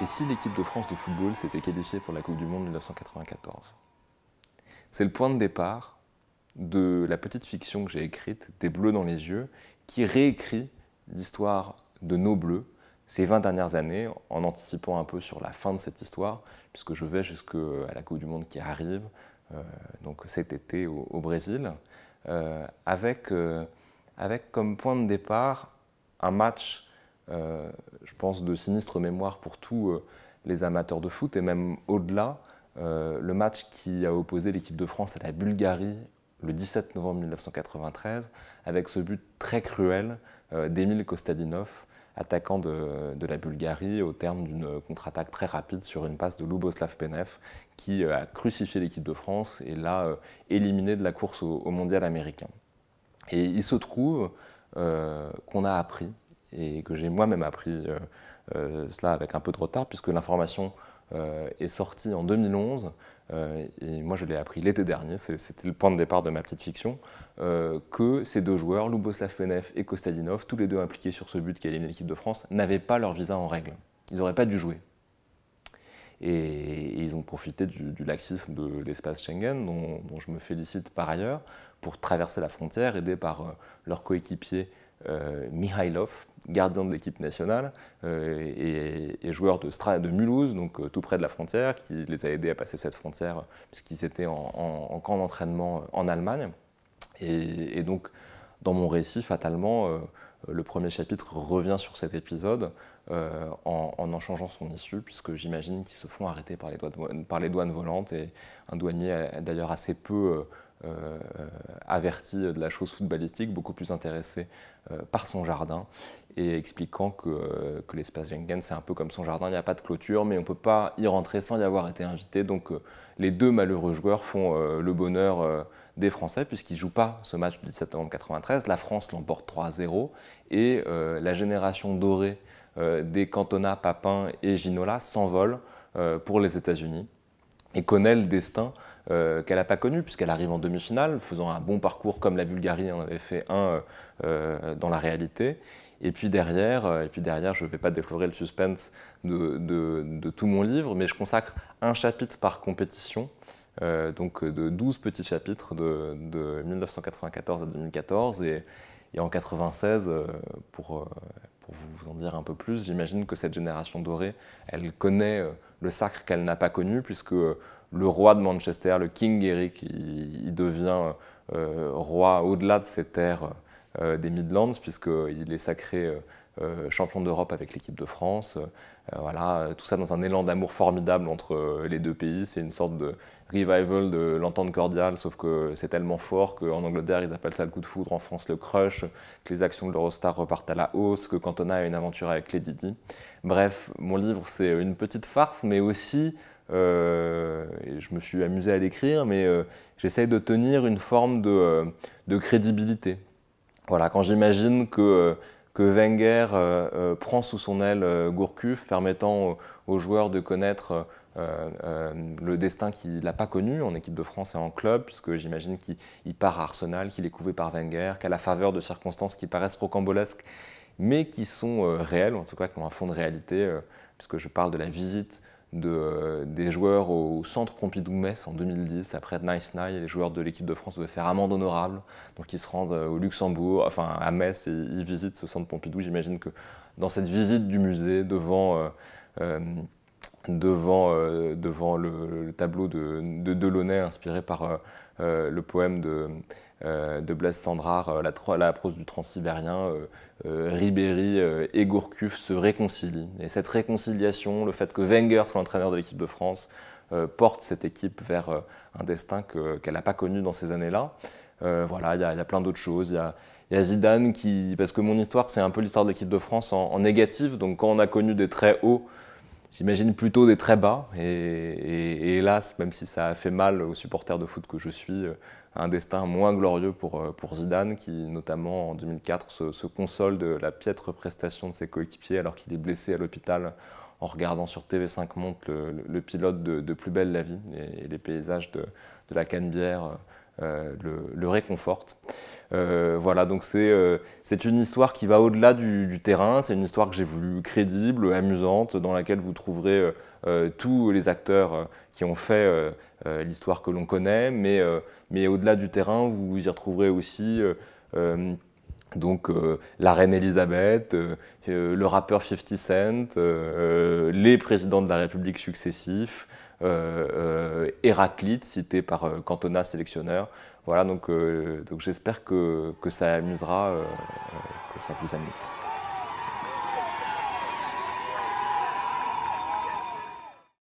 Et si l'équipe de France de football s'était qualifiée pour la Coupe du Monde 1994 C'est le point de départ de la petite fiction que j'ai écrite, Des Bleus dans les yeux, qui réécrit l'histoire de nos Bleus ces 20 dernières années, en anticipant un peu sur la fin de cette histoire, puisque je vais jusqu'à la Coupe du Monde qui arrive, euh, donc cet été au, Brésil, euh, avec, euh, avec comme point de départ un match euh, je pense, de sinistre mémoire pour tous euh, les amateurs de foot et même au-delà. Euh, le match qui a opposé l'équipe de France à la Bulgarie le 17 novembre 1993, avec ce but très cruel d'Emile Kostadinov, attaquant de, la Bulgarie, au terme d'une contre-attaque très rapide sur une passe de Luboslav Penev, qui a crucifié l'équipe de France et l'a éliminé de la course au, mondial américain. Et il se trouve qu'on a appris et que j'ai moi-même appris euh, euh, cela avec un peu de retard, puisque l'information euh, est sortie en 2011. et moi, je l'ai appris l'été dernier, c'était le point de départ de ma petite fiction, que ces deux joueurs, Luboslav Penev et Kostadinov, tous les deux impliqués sur ce but qui a éliminé l'équipe de France, n'avaient pas leur visa en règle. Ils n'auraient pas dû jouer et, ils ont profité du, laxisme de l'espace Schengen, dont, dont, je me félicite par ailleurs, pour traverser la frontière, aidés par leurs coéquipiers euh, Mihailov, gardien de l'équipe nationale euh, et, joueur de, de Mulhouse, donc euh, tout près de la frontière, qui les a aidés à passer cette frontière puisqu'ils étaient en, camp d'entraînement en Allemagne. Et, donc, dans mon récit, fatalement, le premier chapitre revient sur cet épisode en, en, changeant son issue, puisque j'imagine qu'ils se font arrêter par les, par les douanes volantes et un douanier d'ailleurs assez peu euh, euh, averti de la chose footballistique, beaucoup plus intéressé euh, par son jardin et expliquant que, l'espace Jengen, c'est un peu comme son jardin, il n'y a pas de clôture, mais on ne peut pas y rentrer sans y avoir été invité. Donc les deux malheureux joueurs font le bonheur des Français puisqu'ils ne jouent pas ce match du 17 novembre 1993. La France l'emporte 3-0 et la génération dorée des Cantona, Papin et Ginola s'envole pour les États-Unis et connaît le destin euh, qu'elle n'a pas connu, puisqu'elle arrive en demi-finale, faisant un bon parcours comme la Bulgarie en avait fait un euh, euh, dans la réalité. Et puis derrière, et puis derrière je ne vais pas déflorer le suspense de, tout mon livre, mais je consacre un chapitre par compétition, donc de 12 petits chapitres de, 1994 à 2014. Et, en 1996 pour, pour vous en dire un peu plus, j'imagine que cette génération dorée, elle connaît euh, le sacre qu'elle n'a pas connu, puisque euh, le roi de Manchester, le King Eric, il, devient euh, roi au-delà de ses terres des Midlands, puisqu'il est sacré euh, champion d'Europe avec l'équipe de France. Euh, voilà, euh, tout ça dans un élan d'amour formidable entre les deux pays. C'est une sorte de revival de l'entente cordiale, sauf que c'est tellement fort qu'en Angleterre, ils appellent ça le coup de foudre, en France, le crush, que les actions de l'Eurostar repartent à la hausse, que Cantona a une aventure avec les Didi. Bref, mon livre, c'est une petite farce, mais aussi. et je me suis amusé à l'écrire, mais j'essaye de tenir une forme de, de crédibilité. Voilà, quand j'imagine que que Wenger euh, euh, prend sous son aile euh, Gourcuff, permettant aux, joueurs de connaître le destin qu'il n'a pas connu en équipe de France et en club, puisque j'imagine qu'il part à Arsenal, qu'il est couvé par Wenger, qu'à la faveur de circonstances qui paraissent rocambolesques, mais qui sont réelles, en tout cas qui ont un fond de réalité, puisque je parle de la visite de, euh, des joueurs au centre Pompidou-Metz en 2010, après Nice Night, les joueurs de l'équipe de France devaient faire amende honorable. Donc ils se rendent euh, au Luxembourg, enfin à Metz, et ils visitent ce centre Pompidou. J'imagine que dans cette visite du musée, devant euh, devant, euh, devant le, tableau de, de Delaunay inspiré par euh, euh, le poème de, de Blaise Sandrard, la, la, prose du transsibérien, Ribéry et Gourcuff se réconcilient. Et cette réconciliation, le fait que Wenger soit l'entraîneur de l'équipe de France, porte cette équipe vers un destin qu'elle n'a pas connu dans ces années-là. voilà, il y, a plein d'autres choses. Il y a, Zidane qui, parce que mon histoire, c'est un peu l'histoire de l'équipe de France en, en négatif. Donc quand on a connu des très hauts, J'imagine plutôt des très bas. Et, hélas, même si ça a fait mal aux supporters de foot que je suis, euh, un destin moins glorieux pour, euh, Zidane, qui notamment en 2004 se, console de la piètre prestation de ses coéquipiers alors qu'il est blessé à l'hôpital en regardant sur TV5 Monte le, pilote de, Plus belle la vie et, les paysages de, la Canebière euh, le, le réconfortent. Euh, voilà, donc euh, c'est une histoire qui va au-delà du, terrain, c'est une histoire que j'ai voulu crédible, amusante, dans laquelle vous trouverez euh, tous les acteurs qui ont fait l'histoire que l'on connaît, mais, au-delà du terrain, vous y retrouverez aussi... donc la reine Elisabeth, le rappeur 50 Cent, les présidents de la République successifs, euh, euh, Héraclite, cité par euh, Cantona, sélectionneur. Voilà, donc, donc j'espère que, que, ça amusera, que ça vous amuse.